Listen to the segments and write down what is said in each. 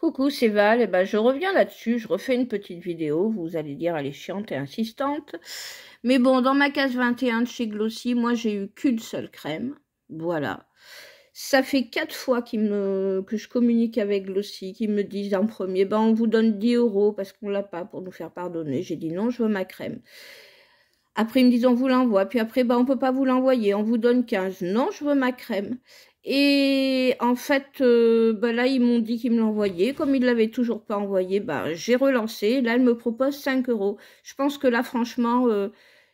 Coucou, c'est Val. Eh ben, je reviens là-dessus. Je refais une petite vidéo. Vous allez dire, elle est chiante et insistante. Mais bon, dans ma case 21 de chez Glossy, moi, j'ai eu qu'une seule crème. Voilà. Ça fait quatre fois me, que je communique avec Glossy, qu'ils me disent en premier, ben, on vous donne 10 euros parce qu'on l'a pas pour nous faire pardonner. J'ai dit non, je veux ma crème. Après, ils me disent, on vous l'envoie. Puis après, ben, on peut pas vous l'envoyer. On vous donne 15. Non, je veux ma crème. Et en fait, euh, bah là, ils m'ont dit qu'ils me l'envoyaient. Comme ils ne l'avaient toujours pas envoyé, bah, j'ai relancé. Là, elle me propose 5 euros. Je pense que là, franchement, il euh,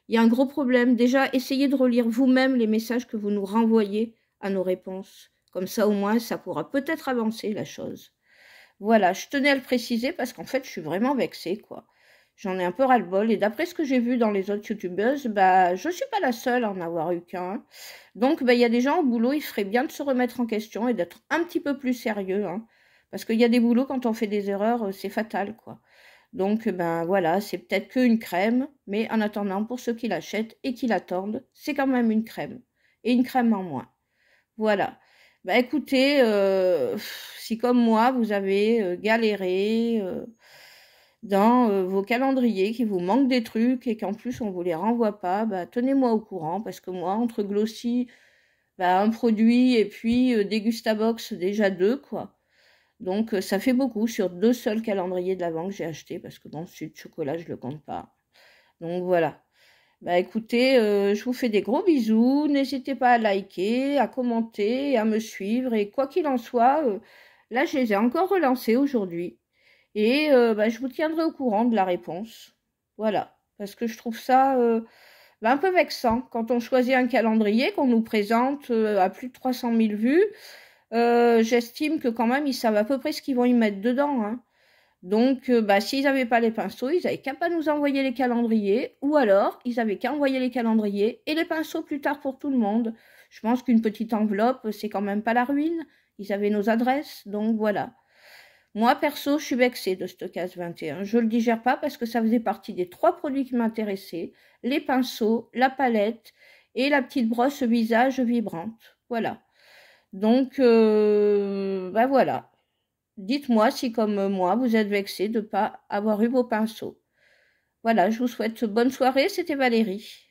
y a un gros problème. Déjà, essayez de relire vous-même les messages que vous nous renvoyez à nos réponses. Comme ça, au moins, ça pourra peut-être avancer la chose. Voilà, je tenais à le préciser parce qu'en fait, je suis vraiment vexée, quoi. J'en ai un peu ras-le-bol et d'après ce que j'ai vu dans les autres youtubeuses, bah, je suis pas la seule à en avoir eu qu'un. Donc bah, il y a des gens au boulot, il ferait bien de se remettre en question et d'être un petit peu plus sérieux. Hein. Parce qu'il y a des boulots, quand on fait des erreurs, euh, c'est fatal, quoi. Donc, ben voilà, c'est peut-être qu'une crème, mais en attendant, pour ceux qui l'achètent et qui l'attendent, c'est quand même une crème. Et une crème en moins. Voilà. Ben écoutez, euh, si comme moi, vous avez euh, galéré, dans euh, vos calendriers, qui vous manquent des trucs et qu'en plus on ne vous les renvoie pas, bah, tenez-moi au courant parce que moi, entre Glossy, bah, un produit et puis euh, Dégustabox, déjà deux, quoi. Donc euh, ça fait beaucoup sur deux seuls calendriers de l'avant que j'ai acheté parce que bon, celui de chocolat, je ne le compte pas. Donc voilà. Bah écoutez, je vous fais des gros bisous. N'hésitez pas à liker, à commenter, à me suivre. Et quoi qu'il en soit, là, je les ai encore relancés aujourd'hui. Et euh, bah, je vous tiendrai au courant de la réponse. Voilà. Parce que je trouve ça euh, bah, un peu vexant quand on choisit un calendrier qu'on nous présente euh, à plus de 300 000 vues. J'estime que quand même, ils savent à peu près ce qu'ils vont y mettre dedans. Hein. Donc, bah, s'ils n'avaient pas les pinceaux, ils n'avaient qu'à pas nous envoyer les calendriers, ou alors ils n'avaient qu'à envoyer les calendriers et les pinceaux plus tard pour tout le monde. Je pense qu'une petite enveloppe, c'est quand même pas la ruine. Ils avaient nos adresses, donc voilà. Moi, perso, je suis vexée de ce case 21. Je le digère pas parce que ça faisait partie des trois produits qui m'intéressaient. Les pinceaux, la palette et la petite brosse visage vibrante. Voilà. Donc, ben voilà. Dites-moi si, comme moi, vous êtes vexé de ne pas avoir eu vos pinceaux. Voilà, je vous souhaite bonne soirée. C'était Valérie.